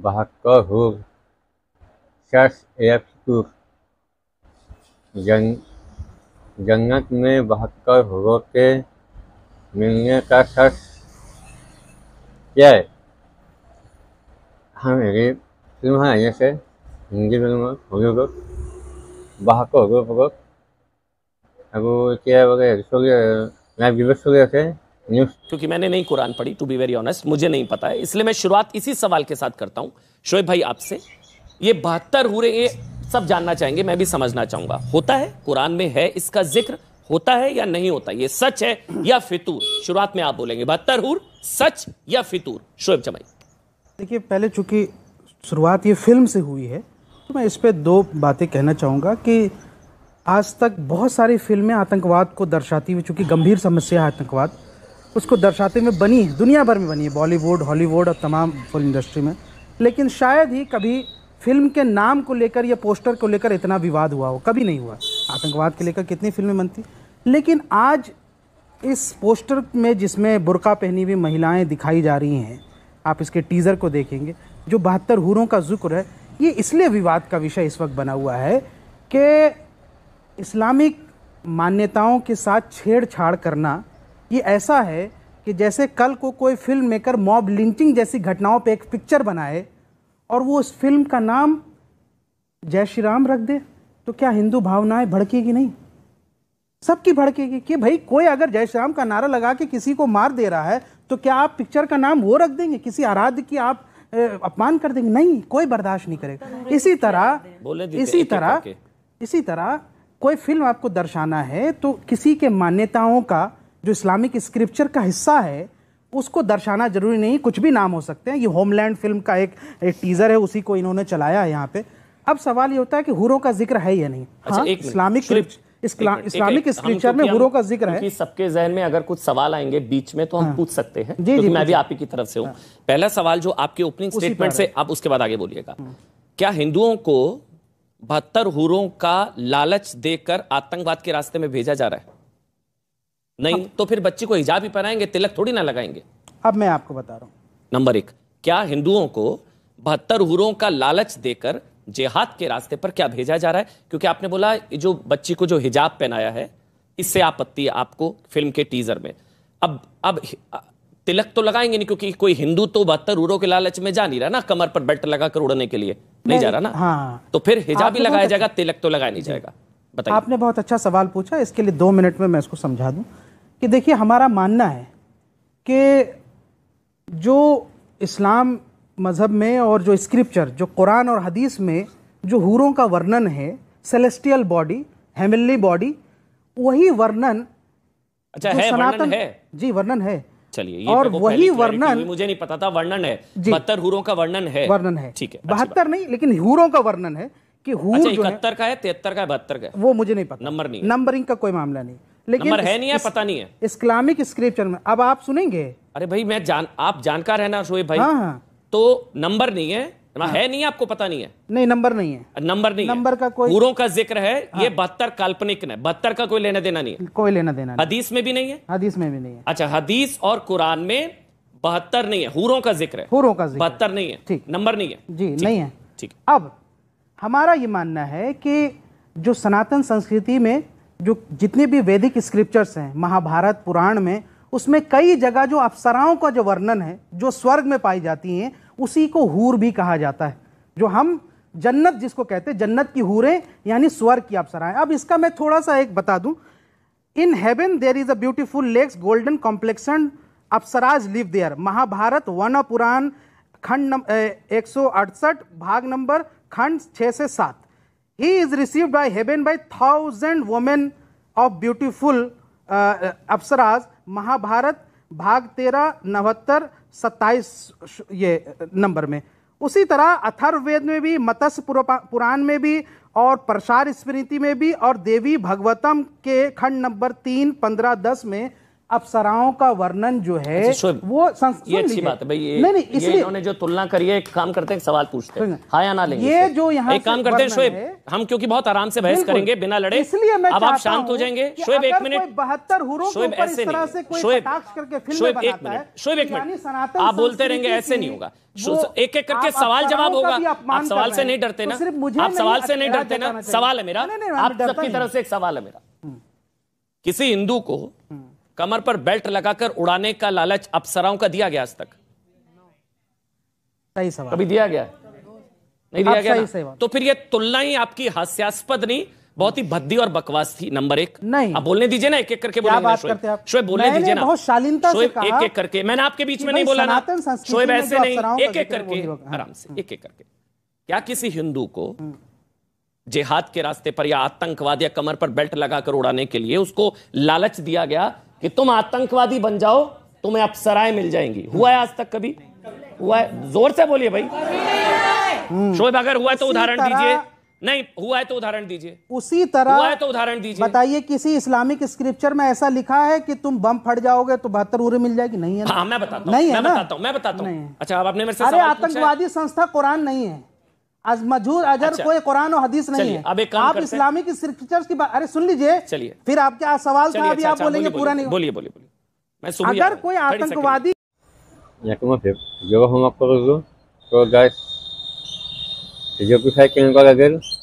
Bahakohur शख्स यकतुर जन, जन्नत में बहत्तर हुरों के मिलने का शख्स क्या है हाँ फिल्म है यहाँ से हिंदी फिल्म हुरों बहत्तर हुरों अब क्या बगे लाइफ गिवेस चले क्योंकि मैंने नहीं कुरान पढ़ी टू बी वेरी ऑनेस्ट मुझे नहीं पता है इसलिए मैं शुरुआत इसी सवाल के साथ करता हूँ शोएब भाई आपसे ये बहत्तर हुए ये सब जानना चाहेंगे मैं भी समझना चाहूंगा होता है कुरान में है इसका जिक्र होता है या नहीं होता ये सच है या फितूर शुरुआत में आप बोलेंगे बहत्तर हूर सच या फितूर शोएब जमाई देखिए पहले चूंकि शुरुआत ये फिल्म से हुई है तो मैं इस पर दो बातें कहना चाहूँगा कि आज तक बहुत सारी फिल्में आतंकवाद को दर्शाती हुई चूंकि गंभीर समस्या है आतंकवाद उसको दर्शाते हुए बनी है दुनिया भर में बनी है बॉलीवुड हॉलीवुड और तमाम फिल्म इंडस्ट्री में लेकिन शायद ही कभी फिल्म के नाम को लेकर या पोस्टर को लेकर इतना विवाद हुआ हो कभी नहीं हुआ आतंकवाद के लेकर कितनी फिल्में बनती लेकिन आज इस पोस्टर में जिसमें बुरका पहनी हुई महिलाएं दिखाई जा रही हैं आप इसके टीज़र को देखेंगे जो बहत्तर हुरों का जिक्र है ये इसलिए विवाद का विषय इस वक्त बना हुआ है कि इस्लामिक मान्यताओं के साथ छेड़छाड़ करना ये ऐसा है कि जैसे कल को कोई फिल्म मेकर मॉब लिंचिंग जैसी घटनाओं पे एक पिक्चर बनाए और वो उस फिल्म का नाम जय श्री राम रख दे तो क्या हिंदू भावनाएं भड़केगी नहीं सबकी भड़केगी कि भाई कोई अगर जय श्री राम का नारा लगा के किसी को मार दे रहा है तो क्या आप पिक्चर का नाम वो रख देंगे किसी आराध्य की आप अपमान कर देंगे नहीं कोई बर्दाश्त नहीं करेगा तो इसी तरह इसी तरह इसी तरह कोई फिल्म आपको दर्शाना है तो किसी के मान्यताओं का जो इस्लामिक स्क्रिप्चर का हिस्सा है उसको दर्शाना जरूरी नहीं कुछ भी नाम हो सकते हैं ये होमलैंड फिल्म का एक, एक टीज़र है उसी को इन्होंने चलाया है यहाँ पे अब सवाल ये होता है कि हुरों का जिक्र है या नहीं अच्छा, हाँ इस्लामिक इस्लामिक स्क्रिप्चर में हुरों का जिक्र है सबके जहन में अगर कुछ सवाल आएंगे बीच में तो हम हाँ। पूछ सकते हैं जी जी मैं भी आप ही की तरफ से हूँ हाँ। पहला सवाल जो आपके ओपनिंग स्टेटमेंट से आप उसके बाद आगे बोलिएगा हाँ। क्या हिंदुओं को बहत्तर हुरों का लालच देकर आतंकवाद के रास्ते में भेजा जा रहा है नहीं हाँ। तो फिर बच्ची को हिजाब ही पहनाएंगे तिलक थोड़ी ना लगाएंगे अब मैं आपको बता रहा हूँ नंबर एक क्या हिंदुओं को बहत्तर हुरों का लालच देकर जेहाद के रास्ते पर क्या भेजा जा रहा है क्योंकि आपने बोला जो बच्ची को जो हिजाब पहनाया है इससे आपत्ति है आपको फिल्म के टीजर में अब अब तिलक तो लगाएंगे नहीं क्योंकि कोई हिंदू तो बहत्तर ऊरों के लालच में जा नहीं रहा ना कमर पर बेल्ट लगाकर उड़ने के लिए नहीं नहीं जा रहा ना हाँ तो फिर हिजाब ही लगाया अच्छा- जाएगा तिलक तो लगाया नहीं जाएगा बताइए आपने बहुत अच्छा सवाल पूछा इसके लिए दो मिनट में मैं इसको समझा दूँ कि देखिए हमारा मानना है कि जो इस्लाम मज़हब में और जो स्क्रिप्चर जो कुरान और हदीस में जो हूरों का वर्णन है सेलेस्टियल बॉडी हेमिली बॉडी वही वर्णन अच्छा है वर्णन है जी वर्णन है चलिए और तो वही वर्णन मुझे नहीं पता था वर्णन है बहत्तर हूरों का वर्णन है वर्णन है ठीक है बहत्तर नहीं लेकिन हूरों का वर्णन है कि हूर अच्छा, जो है का है तिहत्तर का है बहत्तर का है वो मुझे नहीं पता नंबर नहीं नंबरिंग का कोई मामला नहीं लेकिन नंबर है नहीं है पता नहीं है इस्लामिक स्क्रिप्चर में अब आप सुनेंगे अरे भाई मैं जान आप जानकार है ना शोएब भाई हाँ हाँ तो नंबर नहीं है हाँ। है नहीं आपको पता नहीं है नहीं नंबर नहीं है नंबर नहीं नंबर का कोई पूरों का जिक्र है हाँ। ये बहत्तर काल्पनिक है बहत्तर का कोई लेना देना नहीं है कोई लेना देना हदीस में भी नहीं है हदीस में भी नहीं है अच्छा हदीस और कुरान में बहत्तर नहीं है हूरों का जिक्र है हूरों का बहत्तर नहीं है ठीक नंबर नहीं है जी नहीं है ठीक अब हमारा ये मानना है कि जो सनातन संस्कृति में जो जितने भी वैदिक स्क्रिप्चर्स हैं महाभारत पुराण में उसमें कई जगह जो अप्सराओं का जो वर्णन है जो स्वर्ग में पाई जाती हैं उसी को हूर भी कहा जाता है जो हम जन्नत जिसको कहते हैं जन्नत की हूरें यानी स्वर्ग की अप्सराएं अब इसका मैं थोड़ा सा एक बता दूं in heaven there is a beautiful lakes golden complexion apsaras live there Mahabharata वन पुराण खंड नम एक भाग नंबर खंड छः से सात He is received by heaven by thousand women of beautiful uh, uh apsaras. Mahabharat भाग तेरह नवहत्तर सत्ताईस ये नंबर में उसी तरह अथर्ववेद में भी मत्स्य पुराण में भी और प्रसार स्मृति में भी और देवी भगवतम के खंड नंबर तीन पंद्रह दस में अप्सराओं का वर्णन जो है अच्छा, वो ये अच्छी बात है भाई ये, नहीं, नहीं, इसलिए इन्होंने जो तुलना करी है काम करते हैं सवाल पूछते हैं हाँ या ना लेंगे ये जो यहाँ एक काम करते हैं शोएब हम क्योंकि बहुत आराम से बहस करेंगे बिना लड़े इसलिए मैं अब आप शांत हो जाएंगे शोएब एक मिनट बहत्तर शोएब ऐसे नहीं शोएब शोएब एक मिनट शोएब एक मिनट आप बोलते रहेंगे ऐसे नहीं होगा एक एक करके सवाल जवाब होगा आप तो सवाल से नहीं डरते ना आप सवाल से नहीं डरते ना सवाल है मेरा आप सबकी तरफ से एक सवाल है मेरा हम्म। किसी हिंदू को कमर पर बेल्ट लगाकर उड़ाने का लालच अप्सराओं का दिया गया आज तक सही सवाल कभी दिया गया नहीं दिया गया तो फिर ये तुलना ही आपकी हास्यास्पद नहीं बहुत ही भद्दी और बकवास थी नंबर एक नहीं आप बोलने दीजिए ना एक एक करके आप शोएब बोलने दीजिए ना बहुत शालीनता कहा एक एक करके मैंने आपके बीच में नहीं बोला ना शोएब ऐसे नहीं एक एक करके हाँ। आराम से एक एक करके क्या किसी हिंदू को जिहाद के रास्ते पर या आतंकवाद या कमर पर बेल्ट लगाकर उड़ाने के लिए उसको लालच दिया गया कि तुम आतंकवादी बन जाओ तुम्हें अपसराएं मिल जाएंगी हुआ है आज तक कभी हुआ है जोर से बोलिए भाई हम्म। शोएब अगर हुआ तो उदाहरण दीजिए नहीं हुआ है तो उदाहरण दीजिए उसी तरह हुआ है तो उदाहरण दीजिए बताइए किसी इस्लामिक स्क्रिप्चर में ऐसा लिखा है कि तुम बम फट जाओगे तो बहत्तर उरे मिल जाएगी नहीं है हाँ, मैं बताता हूँ मैं बताता हूँ मैं बताता हूँ अच्छा आपने मेरे से आतंकवादी संस्था कुरान नहीं है आज मजहूर अजहर अच्छा। कोई कुरान और हदीस नहीं है अब एक काम आप इस्लामिक स्क्रिप्चर्स की बात अरे सुन लीजिए चलिए फिर आपके आज सवाल था अभी अच्छा, आप अच्छा, बोलेंगे पूरा नहीं बोलिए बोलिए बोलिए मैं अगर कोई आतंकवादी जो हम आपको गाइस तो जो भी फाइट करेंगे अगर